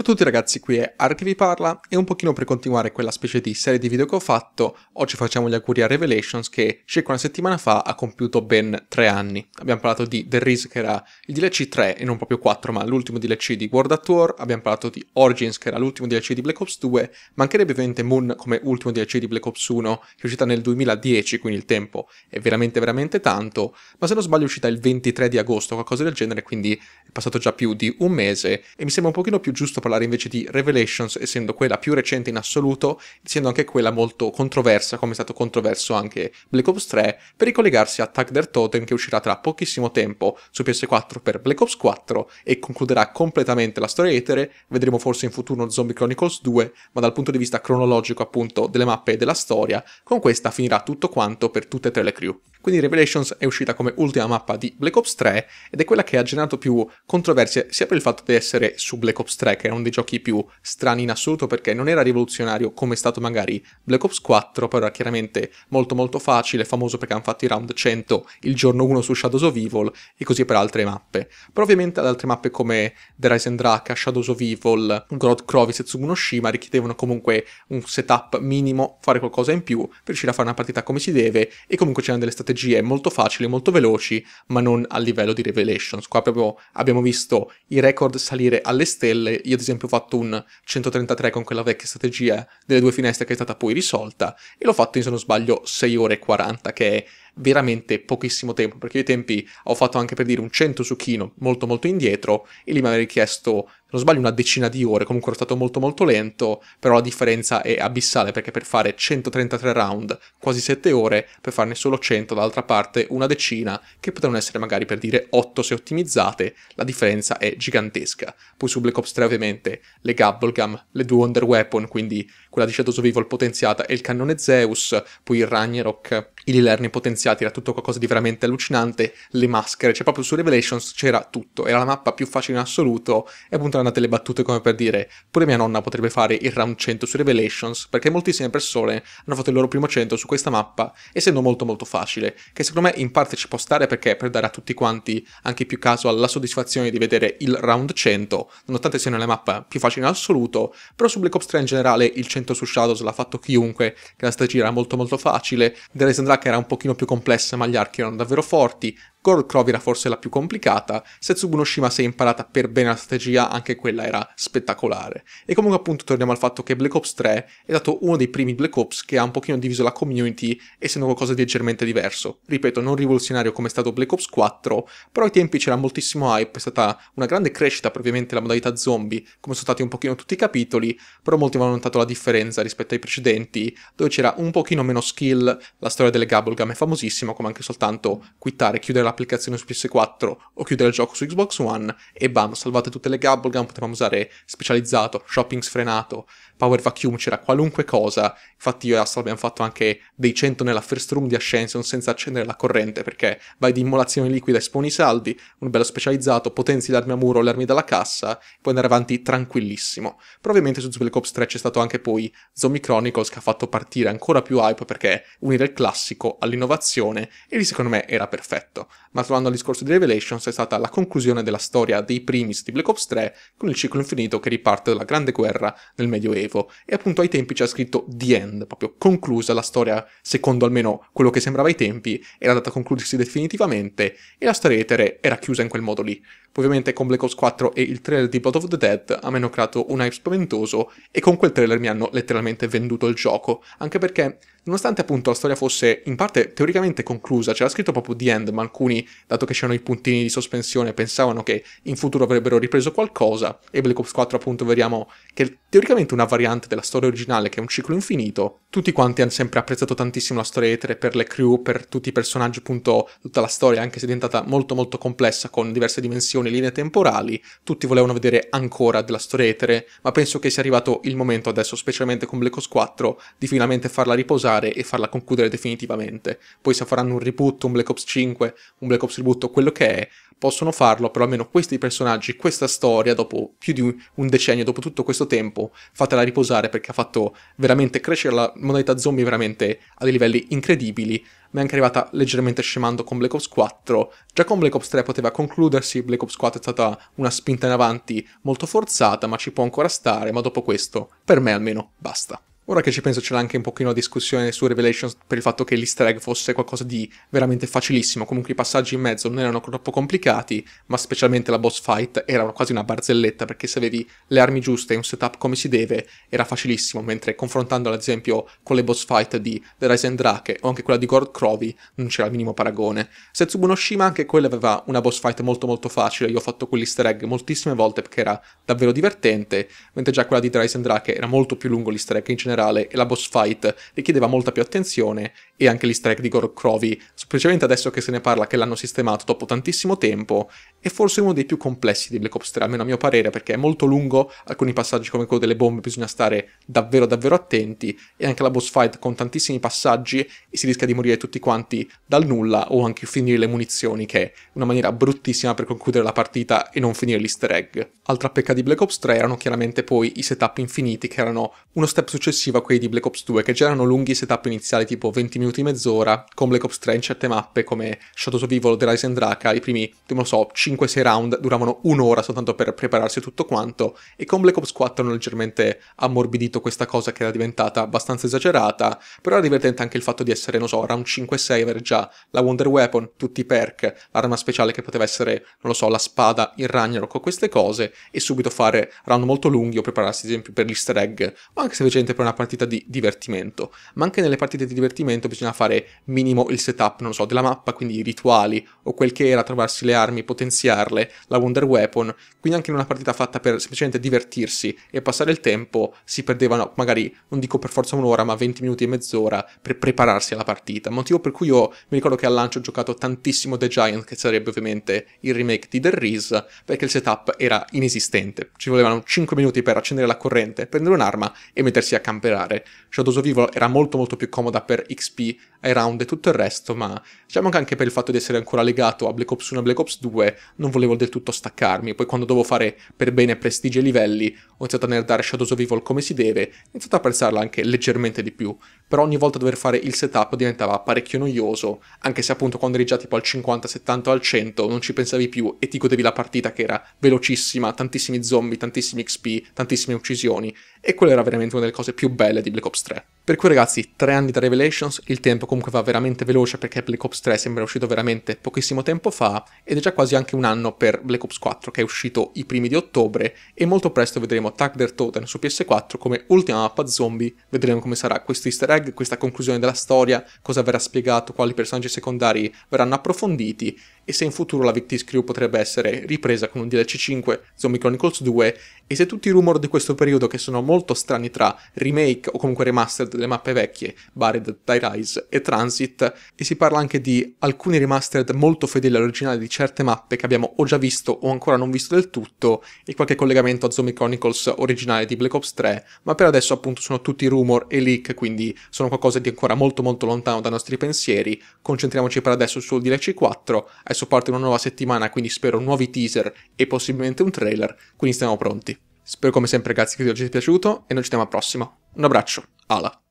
Ciao a tutti ragazzi, qui è Ark vi parla e un pochino per continuare quella specie di serie di video che ho fatto, oggi facciamo gli auguri a Revelations che circa una settimana fa ha compiuto ben tre anni. Abbiamo parlato di The Riz che era il DLC 3 e non proprio 4 ma l'ultimo DLC di World at War, abbiamo parlato di Origins che era l'ultimo DLC di Black Ops 2, mancherebbe ovviamente Moon come ultimo DLC di Black Ops 1 che è uscita nel 2010 quindi il tempo è veramente veramente tanto, ma se non sbaglio è uscita il 23 di agosto qualcosa del genere quindi è passato già più di un mese e mi sembra un pochino più giusto per particolare invece di Revelations, essendo quella più recente in assoluto, essendo anche quella molto controversa, come è stato controverso anche Black Ops 3, per ricollegarsi a Tag der Totem che uscirà tra pochissimo tempo su PS4 per Black Ops 4 e concluderà completamente la storia etere, vedremo forse in futuro Zombie Chronicles 2, ma dal punto di vista cronologico appunto delle mappe e della storia, con questa finirà tutto quanto per tutte e tre le crew. Quindi Revelations è uscita come ultima mappa di Black Ops 3 ed è quella che ha generato più controversie sia per il fatto di essere su Black Ops 3 che era uno dei giochi più strani in assoluto perché non era rivoluzionario come è stato magari Black Ops 4, però era chiaramente molto molto facile, famoso perché hanno fatto i round 100 il giorno 1 su Shadows of Evil e così per altre mappe. Però ovviamente ad altre mappe come The Rise and Draka, Shadows of Evil, God Crovis e Tsugunoshima richiedevano comunque un setup minimo, fare qualcosa in più per riuscire a fare una partita come si deve e comunque c'erano delle strategie molto facili, molto veloci, ma non a livello di Revelations. Qua proprio abbiamo visto i record salire alle stelle, io ad esempio ho fatto un 133 con quella vecchia strategia delle due finestre che è stata poi risolta e l'ho fatto in se non sbaglio 6 ore e 40 che è veramente pochissimo tempo perché ai tempi ho fatto anche per dire un 100 su Kino molto molto indietro e lì mi aveva richiesto non sbaglio una decina di ore, comunque ero stato molto molto lento, però la differenza è abissale perché per fare 133 round, quasi 7 ore, per farne solo 100 dall'altra parte una decina, che potevano essere magari per dire 8 se ottimizzate, la differenza è gigantesca. Poi su Black Ops 3 ovviamente le Gabblegum, le due Wonder Weapon, quindi quella di Shadows of Evil potenziata e il cannone Zeus, poi il Ragnarok, i Lilerni potenziati, era tutto qualcosa di veramente allucinante, le maschere, cioè proprio su Revelations c'era tutto, era la mappa più facile in assoluto e appunto tornate delle battute come per dire pure mia nonna potrebbe fare il round 100 su Revelations perché moltissime persone hanno fatto il loro primo 100 su questa mappa essendo molto molto facile, che secondo me in parte ci può stare perché per dare a tutti quanti anche più caso alla soddisfazione di vedere il round 100, nonostante siano le mappe più facili in assoluto, però su Black Ops 3 in generale il 100 su Shadows l'ha fatto chiunque, che la strategia era molto molto facile, The Rise and Drake era un pochino più complessa ma gli archi erano davvero forti, Gold Crow era forse la più complicata, Setsubu no Shima si è imparata per bene la strategia, anche quella era spettacolare. E comunque appunto torniamo al fatto che Black Ops 3 è stato uno dei primi Black Ops che ha un pochino diviso la community, essendo qualcosa di leggermente diverso. Ripeto, non rivoluzionario come è stato Black Ops 4, però ai tempi c'era moltissimo hype, è stata una grande crescita per ovviamente la modalità zombie, come sono stati un pochino tutti i capitoli, però molti hanno notato la differenza rispetto ai precedenti, dove c'era un pochino meno skill, la storia delle Gabble è famosissima, come anche soltanto quittare, chiudere la l'applicazione su PS4 o chiudere il gioco su Xbox One e bam, salvate tutte le Gabble potevamo usare specializzato, shopping sfrenato, Power Vacuum, c'era qualunque cosa. Infatti io e Astro abbiamo fatto anche dei 100 nella first room di Ascension senza accendere la corrente, perché vai di immolazione liquida, esponi i saldi, un bello specializzato, potenzi l'armi a muro le armi dalla cassa, e puoi andare avanti tranquillissimo. Però ovviamente su Black Ops 3 c'è stato anche poi Zombie Chronicles che ha fatto partire ancora più hype perché unire il classico all'innovazione e lì secondo me era perfetto. Ma tornando al discorso di Revelations è stata la conclusione della storia dei primis di Black Ops 3 con il ciclo infinito che riparte dalla Grande Guerra nel Medioevo vedevo e appunto ai tempi c'era scritto The End, proprio conclusa la storia, secondo almeno quello che sembrava ai tempi, era andata a concludersi definitivamente e la storia etere era chiusa in quel modo lì ovviamente con Black Ops 4 e il trailer di Blood of the Dead a me hanno creato un hype spaventoso e con quel trailer mi hanno letteralmente venduto il gioco, anche perché nonostante appunto la storia fosse in parte teoricamente conclusa, c'era scritto proprio The End, ma alcuni, dato che c'erano i puntini di sospensione, pensavano che in futuro avrebbero ripreso qualcosa e Black Ops 4 appunto vediamo che teoricamente una variante della storia originale che è un ciclo infinito, tutti quanti hanno sempre apprezzato tantissimo la storia etere per le crew, per tutti i personaggi appunto, tutta la storia anche se è diventata molto molto complessa con diverse dimensioni connessioni, linee temporali, tutti volevano vedere ancora della storia etere, ma penso che sia arrivato il momento adesso, specialmente con Black Ops 4, di finalmente farla riposare e farla concludere definitivamente. Poi se faranno un reboot, un Black Ops 5, un Black Ops reboot, quello che è, possono farlo, però almeno questi personaggi, questa storia, dopo più di un decennio, dopo tutto questo tempo, fatela riposare perché ha fatto veramente crescere la modalità zombie veramente a dei livelli incredibili, ma è anche arrivata leggermente scemando con Black Ops 4. Già con Black Ops 3 poteva concludersi, Black Ops 4 è stata una spinta in avanti molto forzata, ma ci può ancora stare, ma dopo questo, per me almeno, basta. Ora che ci penso c'era anche un pochino di discussione su Revelations per il fatto che l'easter egg fosse qualcosa di veramente facilissimo, comunque i passaggi in mezzo non erano troppo complicati, ma specialmente la boss fight era quasi una barzelletta perché se avevi le armi giuste e un setup come si deve era facilissimo, mentre confrontando ad esempio con le boss fight di The Rise and Drake o anche quella di Gord Crovi non c'era il minimo paragone. Setsubu no Shima anche quella aveva una boss fight molto molto facile, io ho fatto quell'easter egg moltissime volte perché era davvero divertente, mentre già quella di The Rise and Drake era molto più lungo l'easter egg in generale generale e la boss fight richiedeva molta più attenzione e anche l'easter egg di Gorg Crovi, semplicemente adesso che se ne parla che l'hanno sistemato dopo tantissimo tempo, è forse uno dei più complessi di Black Ops 3, almeno a mio parere, perché è molto lungo, alcuni passaggi come quello delle bombe bisogna stare davvero davvero attenti, e anche la boss fight con tantissimi passaggi e si rischia di morire tutti quanti dal nulla o anche finire le munizioni, che è una maniera bruttissima per concludere la partita e non finire l'easter egg. Altra pecca di Black Ops 3 erano chiaramente poi i setup infiniti, che erano uno step successivo successivo a quelli di Black Ops 2, che già erano lunghi setup iniziali, tipo 20 minuti, e mezz'ora, con Black Ops 3 in certe mappe come Shadows of Evil, The Rise and Draka, i primi, non so, 5-6 round duravano un'ora soltanto per prepararsi tutto quanto, e con Black Ops 4 hanno leggermente ammorbidito questa cosa che era diventata abbastanza esagerata, però era divertente anche il fatto di essere, non so, round 5-6, avere già la Wonder Weapon, tutti i perk, l'arma speciale che poteva essere, non lo so, la spada, il Ragnarok o queste cose, e subito fare round molto lunghi o prepararsi ad esempio per gli easter egg, o anche semplicemente per una partita di divertimento, ma anche nelle partite di divertimento bisogna fare minimo il setup, non so, della mappa, quindi i rituali o quel che era, trovarsi le armi, potenziarle, la Wonder Weapon, quindi anche in una partita fatta per semplicemente divertirsi e passare il tempo si perdevano magari, non dico per forza un'ora, ma 20 minuti e mezz'ora per prepararsi alla partita, motivo per cui io mi ricordo che al lancio ho giocato tantissimo The Giant, che sarebbe ovviamente il remake di The Riz, perché il setup era inesistente, ci volevano 5 minuti per accendere la corrente, prendere un'arma e mettersi a campare sperare. Shadows of Evil era molto molto più comoda per XP, ai round e tutto il resto, ma diciamo che anche per il fatto di essere ancora legato a Black Ops 1 e Black Ops 2 non volevo del tutto staccarmi. Poi quando dovevo fare per bene prestigio e livelli, ho iniziato a nerdare Shadow of Evil come si deve, ho iniziato a apprezzarla anche leggermente di più. Però ogni volta dover fare il setup diventava parecchio noioso, anche se appunto quando eri già tipo al 50, 70 o al 100 non ci pensavi più e ti godevi la partita che era velocissima, tantissimi zombie, tantissimi XP, tantissime uccisioni. E quella era veramente una delle cose più più belle di Black Ops 3. Per cui ragazzi, tre anni da Revelations, il tempo comunque va veramente veloce perché Black Ops 3 sembra uscito veramente pochissimo tempo fa ed è già quasi anche un anno per Black Ops 4 che è uscito i primi di ottobre e molto presto vedremo Tag der Toten su PS4 come ultima mappa zombie, vedremo come sarà questo easter egg, questa conclusione della storia, cosa verrà spiegato, quali personaggi secondari verranno approfonditi e se in futuro la Victis Crew potrebbe essere ripresa con un DLC 5 Zombie Chronicles 2 e se tutti i rumor di questo periodo che sono molto strani tra remake o comunque remastered delle mappe vecchie, Bared Die Rise e Transit, e si parla anche di alcuni remastered molto fedeli all'originale di certe mappe che abbiamo o già visto o ancora non visto del tutto, e qualche collegamento a Zombie Chronicles originale di Black Ops 3, ma per adesso appunto sono tutti rumor e leak, quindi sono qualcosa di ancora molto molto lontano dai nostri pensieri, concentriamoci per adesso sul DLC4, adesso parte una nuova settimana, quindi spero nuovi teaser e possibilmente un trailer, quindi stiamo pronti. Spero come sempre ragazzi che vi video sia piaciuto e noi ci vediamo al prossimo. Un abbraccio, ala!